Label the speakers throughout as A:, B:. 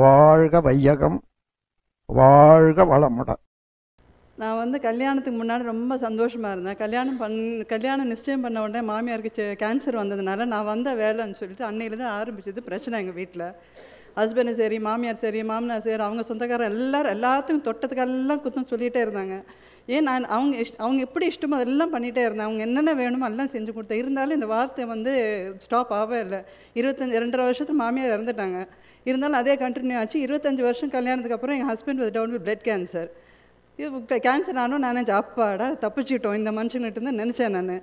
A: வாழ்க வையகம் வாழ்க வளமுடன் நான் வந்து கல்யாணத்துக்கு முன்னாடி ரொம்ப சந்தோஷமாக இருந்தேன் கல்யாணம் பண் கல்யாணம் நிச்சயம் பண்ண உடனே மாமியாருக்கு கேன்சர் வந்ததுனால நான் வந்த வேலைன்னு சொல்லிட்டு அன்னையிலேருந்து ஆரம்பிச்சது பிரச்சனை எங்கள் வீட்டில் ஹஸ்பண்டு சரி மாமியார் சரி மாமனார் சரி அவங்க சொந்தக்காரர் எல்லாரும் எல்லாத்துக்கும் தொட்டத்துக்கெல்லாம் குத்தம் சொல்லிகிட்டே இருந்தாங்க ஏன் நான் அவங்க இஷ் அவங்க எப்படி இஷ்டமோ அதெல்லாம் பண்ணிகிட்டே இருந்தேன் அவங்க என்னென்ன வேணுமோ எல்லாம் செஞ்சு கொடுத்தேன் இருந்தாலும் இந்த வார்த்தை வந்து ஸ்டாப் ஆகவே இல்லை இருபத்தஞ்சி ரெண்டரை வருஷத்துக்கு மாமியார் இறந்துட்டாங்க இருந்தாலும் அதே கண்டினியூ ஆச்சு இருபத்தஞ்சி வருஷம் கல்யாணத்துக்கு அப்புறம் எங்கள் ஹஸ்பண்ட் வந்து டவுன் வித் பிளட் கேன்சர் இது கேன்சர் ஆனோ நான் ஜாப்பாடாக தப்பிச்சுக்கிட்டோம் தப்பிச்சிட்டோம் இந்த மனுஷன்கிட்ட நினச்சேன் நான்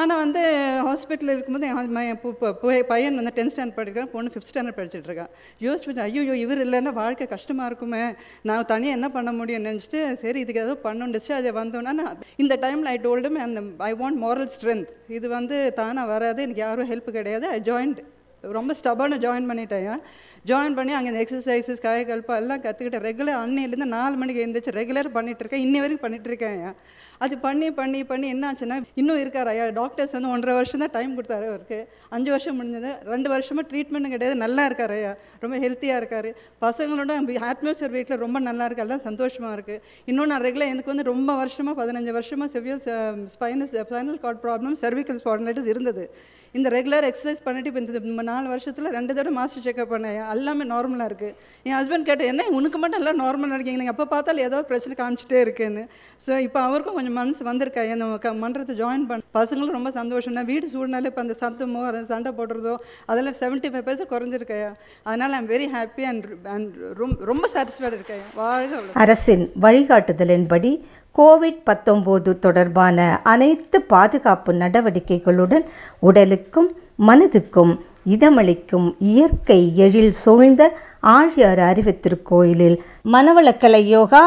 A: ஆனால் வந்து ஹாஸ்பிட்டலில் இருக்கும்போது என் பையன் வந்து டென்த் ஸ்டாண்டர்ட் படிக்கிறான் பொண்ணு ஃபிஃப்த் ஸ்டாண்டர்ட் படிச்சுட்டு இருக்கான் யோசிச்சு ஐயோ இவர் இல்லைன்னா வாழ்க்கை கஷ்டமாக இருக்குமே நான் தனியாக என்ன பண்ண முடியும்னு நினச்சிட்டு சரி இதுக்கு ஏதோ பண்ணுண்டுச்சு அது வந்தோன்னா இந்த டைமில் I told him and I want moral strength இது வந்து தானாக வராது எனக்கு யாரும் ஹெல்ப் கிடையாது ஐ ஜாயின்ட் ரொம்ப ஸ்டபான ஜாயின் பண்ணிட்டேன் ஜாயின் பண்ணி அங்கே இந்த எக்ஸசைசஸ் காயக்கல்பா எல்லாம் கற்றுக்கிட்டேன் ரெகுலர் அன்னையிலேருந்து நாலு மணிக்கு எழுந்திரிச்சு ரெகுலர் இருக்கேன் இன்னி வரைக்கும் பண்ணிகிட்ருக்கேன் அது பண்ணி பண்ணி பண்ணி என்ன ஆச்சுன்னா இன்னும் இருக்கார் ஐயா டாக்டர்ஸ் வந்து ஒன்றரை வருஷம் தான் டைம் கொடுத்தாரு அவருக்கு அஞ்சு வருஷம் முடிஞ்சது ரெண்டு வருஷமாக ட்ரீட்மெண்ட்டும் கிடையாது நல்லா இருக்கார் ஐயா ரொம்ப ஹெல்த்தியாக இருக்கார் பசங்களோட அட்மாஸ்பியர் வீட்டில் ரொம்ப நல்லா இருக்கு எல்லாம் சந்தோஷமாக இருக்குது இன்னும் நான் ரெகுலர் எனக்கு வந்து ரொம்ப வருஷமாக பதினஞ்சு வருஷமாக cervical spines spinal cord problem cervical spondylitis இருந்தது இந்த ரெகுலர் எக்ஸசைஸ் பண்ணிட்டு இப்போ இந்த நாலு வருஷத்தில் ரெண்டு தடவை மாஸ்டர் செக்அப் பண்ணேன் எல்லாமே நார்மலாக இருக்குது என் ஹஸ்பண்ட் கேட்டேன் என்ன உனக்கு மட்டும் எல்லாம் நார்மலாக இருக்கீங்க நீங்கள் எப்போ பார்த்தாலும் ஏதோ பிரச்சனை காமிச்சிட்டே இருக்குன்னு ஸோ இப்போ அவருக்கும் கொஞ்சம் மனசு வந்திருக்கா நம்ம மன்றத்தை ஜாயின் பண்ண பசங்களும் ரொம்ப சந்தோஷம்னா வீடு சூழ்நிலை இப்போ அந்த சத்தமோ அந்த சண்டை போடுறதோ அதெல்லாம் செவன்ட்டி ஃபைவ் பர்சன்ட் குறைஞ்சிருக்கையா அதனால் I'm very happy and and ரொம்ப சாட்டிஸ்ஃபைடு இருக்கேன் வாழ
B: அரசின் வழிகாட்டுதலின்படி கோவிட் பத்தொம்போது தொடர்பான அனைத்து பாதுகாப்பு நடவடிக்கைகளுடன் உடலுக்கும் மனதுக்கும் இதமளிக்கும் இயற்கை எழில் சூழ்ந்த ஆழியார் அறிவித்திருக்கோயிலில் மனவளக்கலை யோகா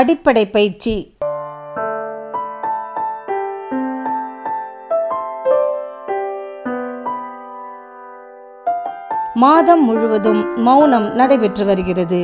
B: அடிப்படை பயிற்சி மாதம் முழுவதும் மௌனம் நடைபெற்று வருகிறது